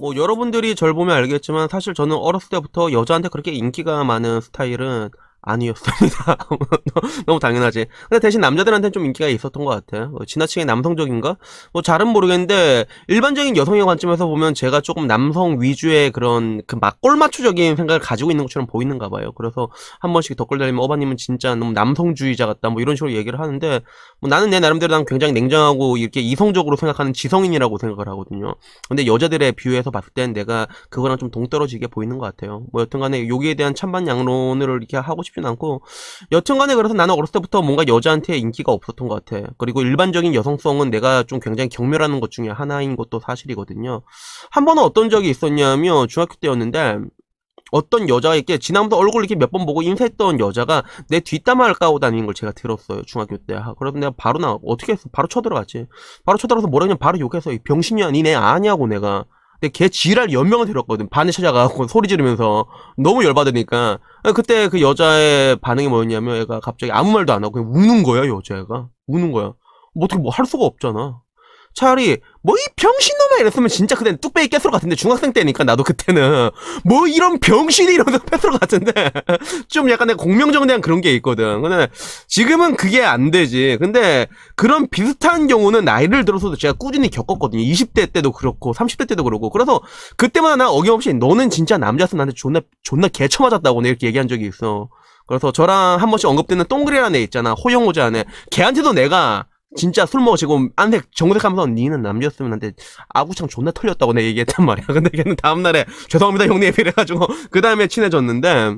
뭐 여러분들이 절 보면 알겠지만 사실 저는 어렸을 때부터 여자한테 그렇게 인기가 많은 스타일은 아니었습니다. 너무 당연하지. 근데 대신 남자들한테는 좀 인기가 있었던 것 같아요. 뭐 지나치게 남성적인가? 뭐 잘은 모르겠는데 일반적인 여성의 관점에서 보면 제가 조금 남성 위주의 그런 그 막골마추적인 생각을 가지고 있는 것처럼 보이는가 봐요. 그래서 한 번씩 덧글 달리면 어바님은 진짜 너무 남성주의자 같다. 뭐 이런 식으로 얘기를 하는데 뭐 나는 내 나름대로 난 굉장히 냉정하고 이렇게 이성적으로 생각하는 지성인이라고 생각을 하거든요. 근데 여자들의 비유에서 봤을 땐 내가 그거랑 좀 동떨어지게 보이는 것 같아요. 뭐 여튼간에 여기에 대한 찬반 양론을 이렇게 하고 싶. 싶진 않고 여튼간에 그래서 나는 어렸을 때부터 뭔가 여자한테 인기가 없었던 것 같아. 그리고 일반적인 여성성은 내가 좀 굉장히 경멸하는 것 중에 하나인 것도 사실이거든요. 한 번은 어떤 적이 있었냐면 중학교 때였는데 어떤 여자에게 지나면서 얼굴 이렇게 몇 번 보고 인사했던 여자가 내 뒷담화를 까고 다니는 걸 제가 들었어요 중학교 때 아, 그래서 내가 바로 나 어떻게 했어 바로 쳐들어갔지 바로 쳐들어서 뭐라 그면 바로 욕해서 병신이야 니네 아냐고 내가 걔 지랄 연명을 들었거든 반에 찾아가고 소리 지르면서 너무 열받으니까 아, 그때 그 여자의 반응이 뭐였냐면 얘가 갑자기 아무 말도 안 하고 그냥 우는 거야 여자애가 우는 거야. 뭐 어떻게 뭐 할 수가 없잖아. 차라리 뭐이 병신놈아 이랬으면 진짜 그땐 뚝배기 깼을 것 같은데 중학생 때니까 나도 그때는 뭐 이런 병신이 이러면서 뺐을 것 같은데 좀 약간 내가 공명정에 대한 그런 게 있거든 근데 지금은 그게 안 되지 근데 그런 비슷한 경우는 나이를 들어서도 제가 꾸준히 겪었거든요 20대 때도 그렇고 30대 때도 그렇고 그래서 그때마다 나 어김없이 너는 진짜 남자서 였 나한테 존나 존나 개쳐 맞았다고 내가 이렇게 얘기한 적이 있어 그래서 저랑 한 번씩 언급되는 똥그리라애 있잖아 호영호자네 걔한테도 내가 진짜 술 먹어 지금 안색 정색 하면서 니는 남자였으면 나 한테 아구창 존나 털렸다고 내가 얘기했단 말이야. 근데 걔는 다음날에 죄송합니다 형님 이래가지고 그 다음에 친해졌는데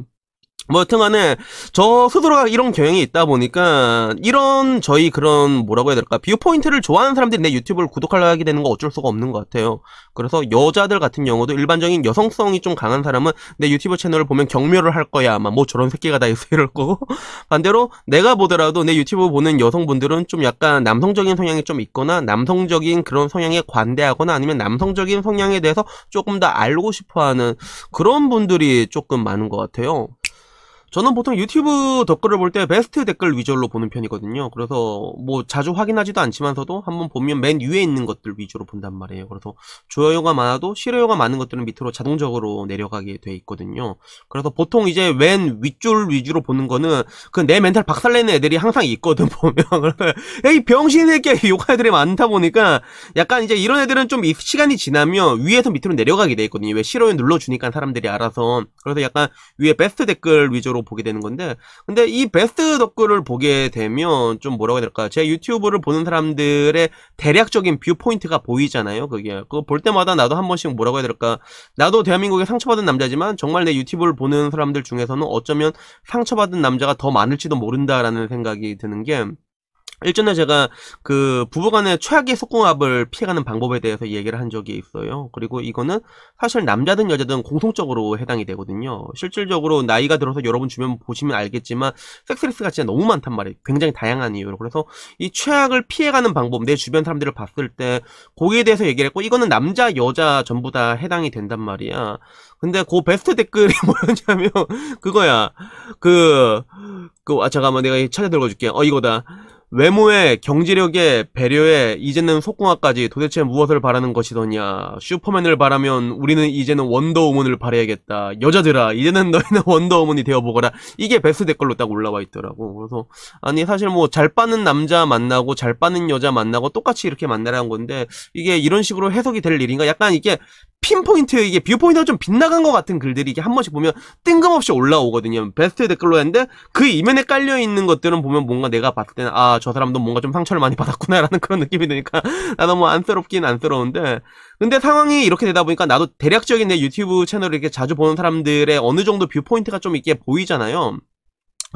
뭐 여튼간에 저 스스로가 이런 경향이 있다 보니까 이런 저희 그런 뭐라고 해야 될까 뷰포인트를 좋아하는 사람들이 내 유튜브를 구독하게 되는 거 어쩔 수가 없는 것 같아요 그래서 여자들 같은 경우도 일반적인 여성성이 좀 강한 사람은 내 유튜브 채널을 보면 경멸을 할 거야 아마 뭐 저런 새끼가 다 있어 이럴 거고 반대로 내가 보더라도 내 유튜브 보는 여성분들은 좀 약간 남성적인 성향이 좀 있거나 남성적인 그런 성향에 관대하거나 아니면 남성적인 성향에 대해서 조금 더 알고 싶어하는 그런 분들이 조금 많은 것 같아요 저는 보통 유튜브 댓글을 볼 때 베스트 댓글 위주로 보는 편이거든요. 그래서 뭐 자주 확인하지도 않지만서도 한번 보면 맨 위에 있는 것들 위주로 본단 말이에요. 그래서 조요가 많아도 실효가 많은 것들은 밑으로 자동적으로 내려가게 돼 있거든요. 그래서 보통 이제 맨 윗줄 위주로 보는 거는 그 내 멘탈 박살내는 애들이 항상 있거든 보면 그러면 야이 병신 새끼야 욕할 애들이 많다 보니까 약간 이제 이런 애들은 좀 시간이 지나면 위에서 밑으로 내려가게 돼 있거든요. 왜실효요 눌러주니까 사람들이 알아서 그래서 약간 위에 베스트 댓글 위주로 보게 되는 건데 근데 이 베스트 덕글을 보게 되면 좀 뭐라고 해야 될까 제 유튜브를 보는 사람들의 대략적인 뷰 포인트가 보이잖아요 그게 그거 볼 때마다 나도 한 번씩 뭐라고 해야 될까 나도 대한민국에 상처받은 남자지만 정말 내 유튜브를 보는 사람들 중에서는 어쩌면 상처받은 남자가 더 많을지도 모른다라는 생각이 드는 게 일전에 제가 그 부부간의 최악의 속궁합을 피해가는 방법에 대해서 얘기를 한 적이 있어요. 그리고 이거는 사실 남자든 여자든 공통적으로 해당이 되거든요. 실질적으로 나이가 들어서 여러분 주변 보시면 알겠지만 섹스리스가 진짜 너무 많단 말이에요. 굉장히 다양한 이유로. 그래서 이 최악을 피해가는 방법, 내 주변 사람들을 봤을 때 거기에 대해서 얘기를 했고 이거는 남자, 여자 전부 다 해당이 된단 말이야. 근데 그 베스트 댓글이 뭐였냐면 그거야. 그, 그, 아, 잠깐만 내가 찾아 들어줄게. 어, 이거다. 외모에 경제력에 배려에 이제는 속궁합까지 도대체 무엇을 바라는 것이더냐 슈퍼맨을 바라면 우리는 이제는 원더우먼을 바라야겠다 여자들아 이제는 너희는 원더우먼이 되어보거라 이게 베스트 댓글로 딱 올라와 있더라고 그래서 아니 사실 뭐 잘 빠는 남자 만나고 잘 빠는 여자 만나고 똑같이 이렇게 만나라는 건데 이게 이런 식으로 해석이 될 일인가 약간 이게 핀 포인트에 이게 뷰 포인트가 좀 빗나간 것 같은 글들이 이게 한 번씩 보면 뜬금없이 올라오거든요. 베스트 댓글로 했는데 그 이면에 깔려 있는 것들은 보면 뭔가 내가 봤을 때는 아저 사람도 뭔가 좀 상처를 많이 받았구나라는 그런 느낌이 드니까 나 너무 안쓰럽긴 안쓰러운데 근데 상황이 이렇게 되다 보니까 나도 대략적인 내 유튜브 채널을 이렇게 자주 보는 사람들의 어느 정도 뷰 포인트가 좀있렇게 보이잖아요.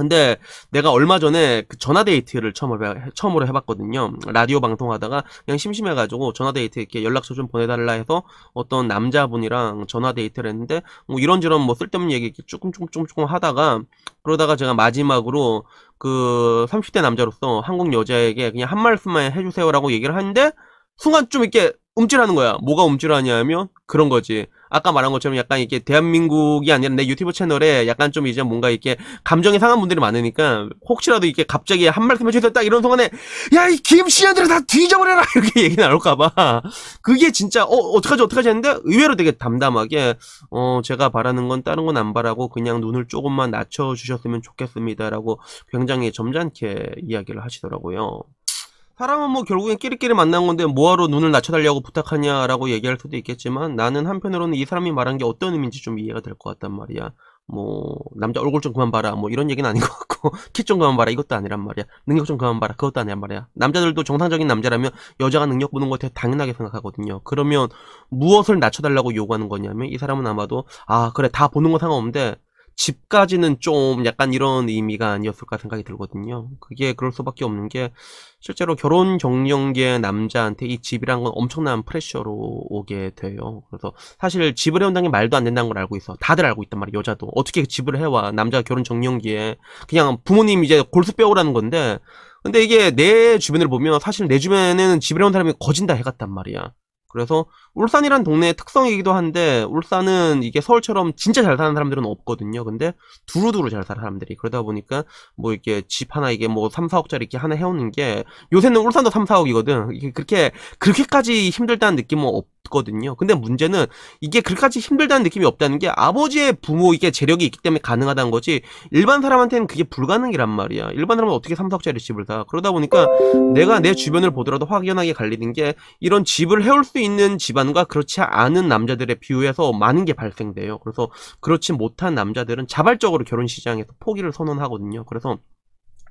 근데 내가 얼마 전에 그 전화 데이트를 처음으로 해, 처음으로 해봤거든요. 라디오 방송하다가 그냥 심심해가지고 전화 데이트 이렇게 연락처 좀 보내달라 해서 어떤 남자분이랑 전화 데이트를 했는데 뭐 이런저런 뭐 쓸데없는 얘기 조금 조금 조금 조금 하다가 그러다가 제가 마지막으로 그 30대 남자로서 한국 여자에게 그냥 한 말씀만 해주세요라고 얘기를 하는데 순간 좀 이렇게 움찔하는 거야. 뭐가 움찔하냐면 그런 거지. 아까 말한 것처럼 약간 이렇게 대한민국이 아니라 내 유튜브 채널에 약간 좀 이제 뭔가 이렇게 감정이 상한 분들이 많으니까 혹시라도 이렇게 갑자기 한 말씀 해주셨다 이런 순간에 야 이 김씨한들 다 뒤져버려라 이렇게 얘기 나올까봐 그게 진짜 어 어떡하지 어떡하지 했는데 의외로 되게 담담하게 어 제가 바라는 건 다른 건 안 바라고 그냥 눈을 조금만 낮춰주셨으면 좋겠습니다라고 굉장히 점잖게 이야기를 하시더라고요. 사람은 뭐 결국엔 끼리끼리 만난 건데 뭐하러 눈을 낮춰달라고 부탁하냐라고 얘기할 수도 있겠지만 나는 한편으로는 이 사람이 말한 게 어떤 의미인지 좀 이해가 될 것 같단 말이야. 뭐 남자 얼굴 좀 그만 봐라 뭐 이런 얘기는 아닌 것 같고 키 좀 그만 봐라 이것도 아니란 말이야 능력 좀 그만 봐라 그것도 아니란 말이야 남자들도 정상적인 남자라면 여자가 능력 보는 것에 당연하게 생각하거든요 그러면 무엇을 낮춰달라고 요구하는 거냐면 이 사람은 아마도 아 그래 다 보는 건 상관없는데 집까지는 좀 약간 이런 의미가 아니었을까 생각이 들거든요. 그게 그럴 수밖에 없는 게 실제로 결혼 경영계 남자한테 이 집이란 건 엄청난 프레셔로 오게 돼요. 그래서 사실 집을 해온다는 게 말도 안 된다는 걸 알고 있어. 다들 알고 있단 말이야, 여자도. 어떻게 집을 해와. 남자가 결혼 정년기에. 그냥 부모님 이제 골수 빼오라는 건데. 근데 이게 내 주변을 보면 사실 내 주변에는 집을 해온 사람이 거진다 해갔단 말이야. 그래서 울산이란 동네의 특성이기도 한데 울산은 이게 서울처럼 진짜 잘 사는 사람들은 없거든요. 근데 두루두루 잘 사는 사람들이 그러다 보니까 뭐 이렇게 집 하나 이게 뭐 3, 4억짜리 이렇게 하나 해오는 게 요새는 울산도 3, 4억이거든. 이게 그렇게 그렇게까지 힘들다는 느낌은 없고 없거든요. 근데 문제는 이게 그렇게까지 힘들다는 느낌이 없다는 게 아버지의 부모 에게 재력이 있기 때문에 가능하다는 거지 일반 사람한테는 그게 불가능이란 말이야. 일반 사람은 어떻게 3, 석억짜리 집을 다 그러다 보니까 내가 내 주변을 보더라도 확연하게 갈리는 게 이런 집을 해올 수 있는 집안과 그렇지 않은 남자들의 비유에서 많은 게 발생돼요. 그래서 그렇지 못한 남자들은 자발적으로 결혼 시장에서 포기를 선언하거든요. 그래서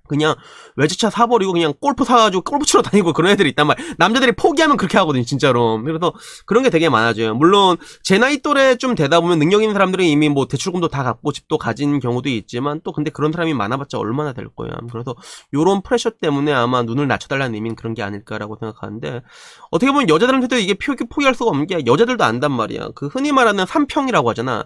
그냥 외제차 사버리고 그냥 골프 사가지고 골프 치러 다니고 그런 애들이 있단 말이야. 남자들이 포기하면 그렇게 하거든요, 진짜로. 그래서 그런 게 되게 많아져요. 물론 제 나이 또래 좀 되다 보면 능력 있는 사람들은 이미 뭐 대출금도 다 갖고 집도 가진 경우도 있지만 또 근데 그런 사람이 많아봤자 얼마나 될 거야. 그래서 요런 프레셔 때문에 아마 눈을 낮춰달라는 의미는 그런 게 아닐까라고 생각하는데 어떻게 보면 여자들한테도 이게 포기할 수가 없는 게 여자들도 안단 말이야. 그 흔히 말하는 삼평이라고 하잖아.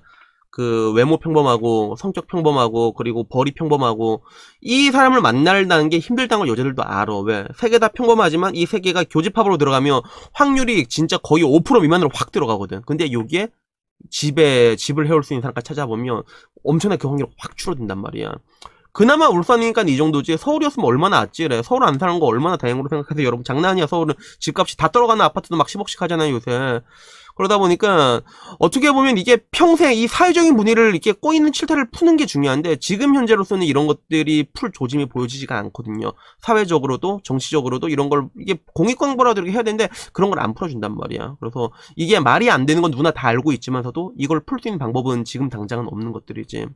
그 외모 평범하고 성격 평범하고 그리고 벌이 평범하고 이 사람을 만날다는 게 힘들다는 걸 여자들도 알아. 왜? 세개다 평범하지만 이세 개가 교집합으로 들어가면 확률이 진짜 거의 5% 미만으로 확 들어가거든. 근데 여기에 집에 집을 해올 수 있는 사람까지 찾아보면 엄청나게 그 확률이 확 줄어든단 말이야. 그나마 울산이니까 이 정도지 서울이었으면 얼마나 아찔해 서울 안 사는 거 얼마나 다행으로 생각하세요 여러분 장난 아니야 서울은 집값이 다 떨어가는 아파트도 막 10억씩 하잖아요 요새 그러다 보니까 어떻게 보면 이게 평생 이 사회적인 문의를 이렇게 꼬이는 실타를 푸는 게 중요한데 지금 현재로서는 이런 것들이 풀 조짐이 보여지지가 않거든요. 사회적으로도 정치적으로도 이런 걸 이게 공익 광고라도 이렇게 해야 되는데 그런 걸 안 풀어준단 말이야. 그래서 이게 말이 안 되는 건 누나 다 알고 있지만서도 이걸 풀 수 있는 방법은 지금 당장은 없는 것들이지.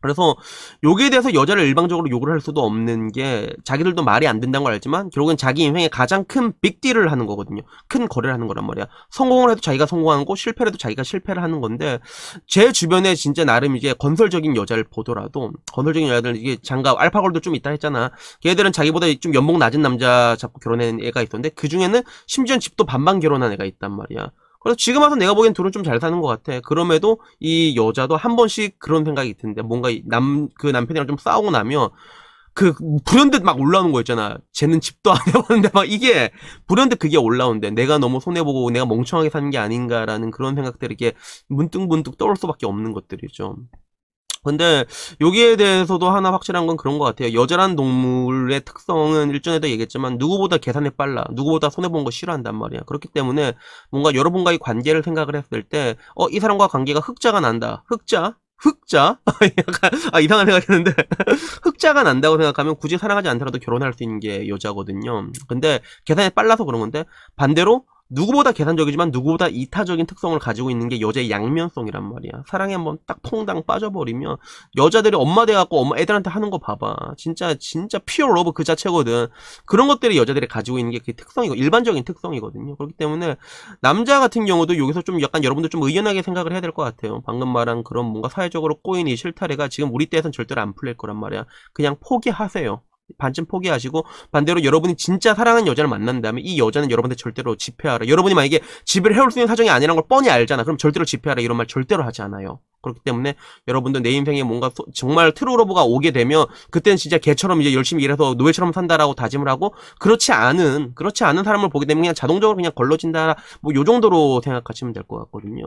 그래서 여기에 대해서 여자를 일방적으로 욕을 할 수도 없는 게 자기들도 말이 안 된다는 걸 알지만 결국은 자기 인생에 가장 큰 빅딜을 하는 거거든요. 큰 거래를 하는 거란 말이야. 성공을 해도 자기가 성공하고 실패를 해도 자기가 실패를 하는 건데 제 주변에 진짜 나름 이제 건설적인 여자를 보더라도 건설적인 여자들 은 이게 장갑 알파골도 좀 있다 했잖아. 걔들은 자기보다 좀 연봉 낮은 남자 잡고 결혼한 애가 있었는데 그 중에는 심지어 집도 반반 결혼한 애가 있단 말이야. 그래서 지금 와서 내가 보기엔 둘은 좀 잘 사는 것 같아. 그럼에도 이 여자도 한 번씩 그런 생각이 드는데 뭔가 남 그 남편이랑 좀 싸우고 나면 그 불현듯 막 올라오는 거 있잖아. 쟤는 집도 안 해봤는데 막 이게 불현듯 그게 올라온대. 내가 너무 손해 보고 내가 멍청하게 사는 게 아닌가라는 그런 생각들이 이게 문득문득 떠올 수밖에 없는 것들이죠. 근데 여기에 대해서도 하나 확실한 건 그런 것 같아요. 여자란 동물의 특성은 일전에도 얘기했지만 누구보다 계산에 빨라, 누구보다 손해본 거 싫어한단 말이야. 그렇기 때문에 뭔가 여러분과의 관계를 생각을 했을 때, 어, 이 사람과 관계가 흑자가 난다. 흑자? 흑자? 아, 약간, 아, 이상한 생각했는데. 흑자가 난다고 생각하면 굳이 사랑하지 않더라도 결혼할 수 있는 게 여자거든요. 근데 계산에 빨라서 그런 건데, 반대로 누구보다 계산적이지만 누구보다 이타적인 특성을 가지고 있는 게 여자의 양면성이란 말이야. 사랑에 한번 딱 퐁당 빠져버리면 여자들이 엄마 돼갖고 엄마 애들한테 하는 거 봐봐. 진짜 진짜 퓨어 러브 그 자체거든. 그런 것들이 여자들이 가지고 있는 게 그 특성이고 일반적인 특성이거든요. 그렇기 때문에 남자 같은 경우도 여기서 좀 약간 여러분들 좀 의연하게 생각을 해야 될 것 같아요. 방금 말한 그런 뭔가 사회적으로 꼬인 이 실타래가 지금 우리 때에선 절대로 안 풀릴 거란 말이야. 그냥 포기하세요. 반쯤 포기하시고 반대로 여러분이 진짜 사랑하는 여자를 만난다면 이 여자는 여러분한테 절대로 지폐하라. 여러분이 만약에 집을 해올 수 있는 사정이 아니라는걸 뻔히 알잖아. 그럼 절대로 지폐하라 이런 말 절대로 하지 않아요. 그렇기 때문에 여러분도 내 인생에 뭔가 소, 정말 트루러브가 오게 되면 그때는 진짜 개처럼 이제 열심히 일해서 노예처럼 산다라고 다짐을 하고 그렇지 않은 그렇지 않은 사람을 보게 되면 그냥 자동적으로 그냥 걸러진다 뭐 요 정도로 생각하시면 될 것 같거든요.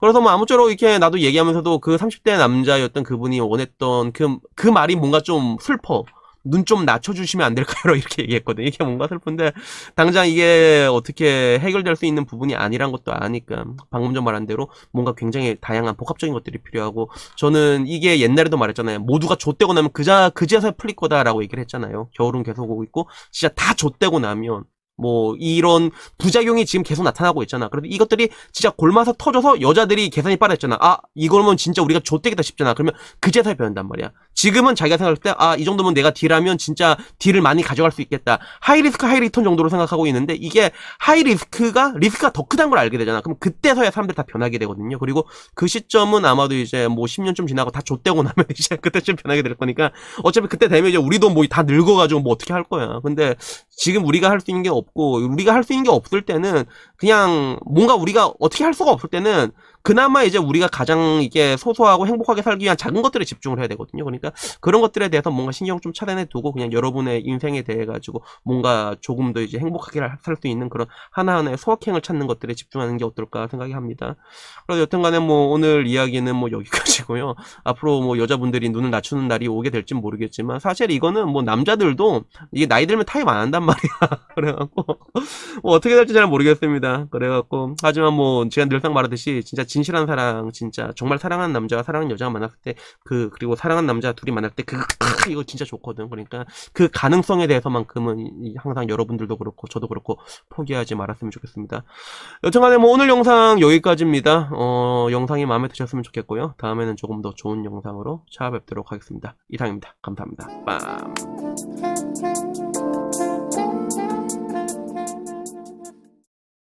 그래서 뭐 아무쪼록 이렇게 나도 얘기하면서도 그 30대 남자였던 그분이 원했던 그그 그 말이 뭔가 좀 슬퍼. 눈좀 낮춰주시면 안 될까요? 이렇게 얘기했거든요. 이게 뭔가 슬픈데 당장 이게 어떻게 해결될 수 있는 부분이 아니란 것도 아니까 방금 전 말한 대로 뭔가 굉장히 다양한 복합적인 것들이 필요하고 저는 이게 옛날에도 말했잖아요. 모두가 좆되고 나면 그자 그제서야 풀릴 거다라고 얘기를 했잖아요. 겨울은 계속 오고 있고 진짜 다 좆되고 나면 뭐 이런 부작용이 지금 계속 나타나고 있잖아. 그래서 이것들이 진짜 골마서 터져서 여자들이 계산이 빠졌잖아. 아 이거면 진짜 우리가 좆대겠다 싶잖아. 그러면 그제서야 변한단 말이야. 지금은 자기가 생각할 때 아 이 정도면 내가 딜하면 진짜 딜을 많이 가져갈 수 있겠다. 하이 리스크 하이 리턴 정도로 생각하고 있는데 이게 하이 리스크가 리스크가 더 크다는 걸 알게 되잖아. 그럼 그때서야 사람들 다 변하게 되거든요. 그리고 그 시점은 아마도 이제 뭐 10년쯤 지나고 다 좆대고 나면 이제 그때쯤 변하게 될 거니까 어차피 그때 되면 이제 우리도 뭐 다 늙어가지고 뭐 어떻게 할 거야. 근데 지금 우리가 할 수 있는 게 없. 없고 우리가 할 수 있는 게 없을 때는 그냥 뭔가 우리가 어떻게 할 수가 없을 때는 그나마 이제 우리가 가장 이게 소소하고 행복하게 살기 위한 작은 것들에 집중을 해야 되거든요. 그러니까 그런 것들에 대해서 뭔가 신경 좀 차단해 두고 그냥 여러분의 인생에 대해 가지고 뭔가 조금 더 이제 행복하게 살 수 있는 그런 하나하나의 소확행을 찾는 것들에 집중하는 게 어떨까 생각이 합니다. 그래서 여튼간에 뭐 오늘 이야기는 뭐 여기까지고요. 앞으로 뭐 여자분들이 눈을 낮추는 날이 오게 될진 모르겠지만 사실 이거는 뭐 남자들도 이게 나이 들면 타입 안 한단 말이야. 그래갖고 뭐 어떻게 될지 잘 모르겠습니다. 그래갖고 하지만 뭐 제가 늘상 말하듯이 진짜 진실한 사랑, 진짜 정말 사랑하는 남자와 사랑하는 여자가 만났을 때 그 그리고 사랑하는 남자 둘이 만날 때그 그, 그, 이거 진짜 좋거든. 그러니까 그 가능성에 대해서만큼은 항상 여러분들도 그렇고 저도 그렇고 포기하지 말았으면 좋겠습니다. 여튼간에 뭐 오늘 영상 여기까지입니다. 어 영상이 마음에 드셨으면 좋겠고요. 다음에는 조금 더 좋은 영상으로 찾아뵙도록 하겠습니다. 이상입니다. 감사합니다. 빰.